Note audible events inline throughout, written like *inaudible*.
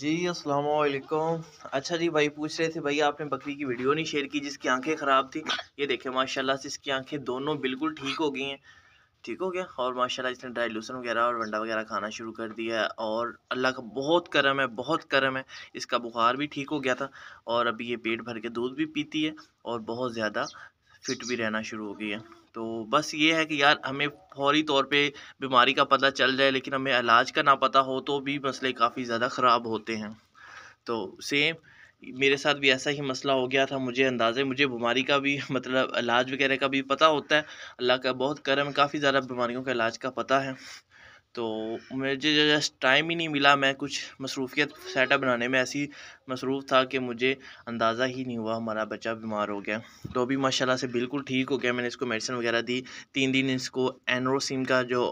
जी अस्सलाम वालेकुम अच्छा जी भाई पूछ रहे थे भाई आपने बकरी की वीडियो नहीं शेयर की जिसकी आंखें ख़राब थी ये देखें माशाल्लाह से इसकी आंखें दोनों बिल्कुल ठीक हो गई हैं ठीक हो गया और माशाल्लाह इसने ड्राई लूसन वगैरह और वंडा वगैरह खाना शुरू कर दिया है और अल्लाह का बहुत करम है बहुत करम है इसका बुखार भी ठीक हो गया था और अभी ये पेट भर के दूध भी पीती है और बहुत ज़्यादा फिट भी रहना शुरू हो गई है तो बस ये है कि यार हमें फौरी तौर पे बीमारी का पता चल जाए लेकिन हमें इलाज का ना पता हो तो भी मसले काफ़ी ज़्यादा ख़राब होते हैं तो सेम मेरे साथ भी ऐसा ही मसला हो गया था मुझे अंदाज़े मुझे बीमारी का भी *laughs* मतलब इलाज वगैरह का भी पता होता है अल्लाह का बहुत करम काफ़ी ज़्यादा बीमारियों का इलाज का पता है तो मुझे जस्ट टाइम ही नहीं मिला मैं कुछ मसरूफियत सेटअप बनाने में ऐसी मसरूफ़ था कि मुझे अंदाज़ा ही नहीं हुआ हमारा बच्चा बीमार हो गया तो अभी माशाल्लाह से बिल्कुल ठीक हो गया मैंने इसको मेडिसिन वगैरह दी तीन दिन इसको एनरोसिन का जो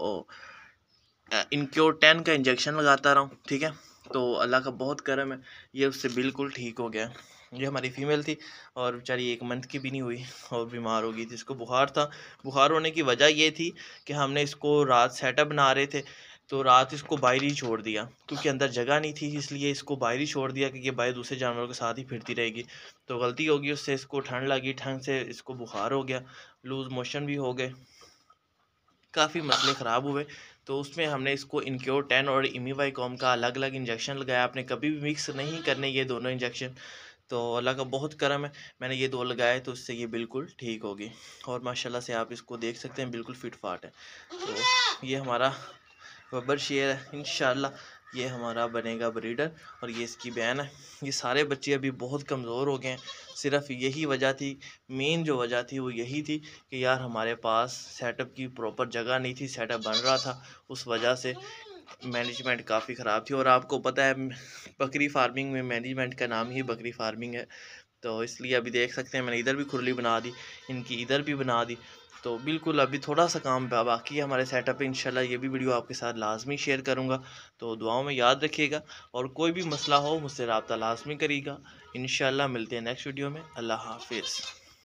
इनक्योर टेन का इंजेक्शन लगाता रहा हूँ ठीक है तो अल्लाह का बहुत करम है ये उससे बिल्कुल ठीक हो गया ये हमारी फ़ीमेल थी और बेचारी एक मंथ की भी नहीं हुई और बीमार हो गई थी इसको बुखार था बुखार होने की वजह ये थी कि हमने इसको रात सेटअप बना रहे थे तो रात इसको बाहर ही छोड़ दिया क्योंकि अंदर जगह नहीं थी इसलिए इसको बाहर ही छोड़ दिया कि ये बाहर दूसरे जानवरों के साथ ही फिरती रहेगी तो गलती होगी उससे इसको ठंड लगी ठंड से इसको बुखार हो गया लूज़ मोशन भी हो गए काफ़ी मसले ख़राब हुए तो उसमें हमने इसको इनक्योर टेन और इमीवाई कॉम का अलग अलग इंजेक्शन लगाया आपने कभी भी मिक्स नहीं करने ये दोनों इंजेक्शन तो अल्लाह का बहुत करम है मैंने ये दो लगाए तो उससे ये बिल्कुल ठीक होगी और माशाल्लाह से आप इसको देख सकते हैं बिल्कुल फिट फाट है तो ये हमारा बबर शेयर है इन ये हमारा बनेगा ब्रीडर और ये इसकी बहन है ये सारे बच्चे अभी बहुत कमज़ोर हो गए हैं सिर्फ यही वजह थी मेन जो वजह थी वो यही थी कि यार हमारे पास सेटअप की प्रॉपर जगह नहीं थी सेटअप बन रहा था उस वजह से मैनेजमेंट काफ़ी ख़राब थी और आपको पता है बकरी फार्मिंग में मैनेजमेंट का नाम ही बकरी फार्मिंग है तो इसलिए अभी देख सकते हैं मैंने इधर भी खुरली बना दी इनकी इधर भी बना दी तो बिल्कुल अभी थोड़ा सा काम बाकी है हमारे सेटअप पे इनशाला ये भी वीडियो आपके साथ लाजमी शेयर करूँगा तो दुआओं में याद रखिएगा और कोई भी मसला हो मुझसे रबता लाजमी करिएगा इन मिलते हैं नेक्स्ट वीडियो में अल्लाह हाफिज़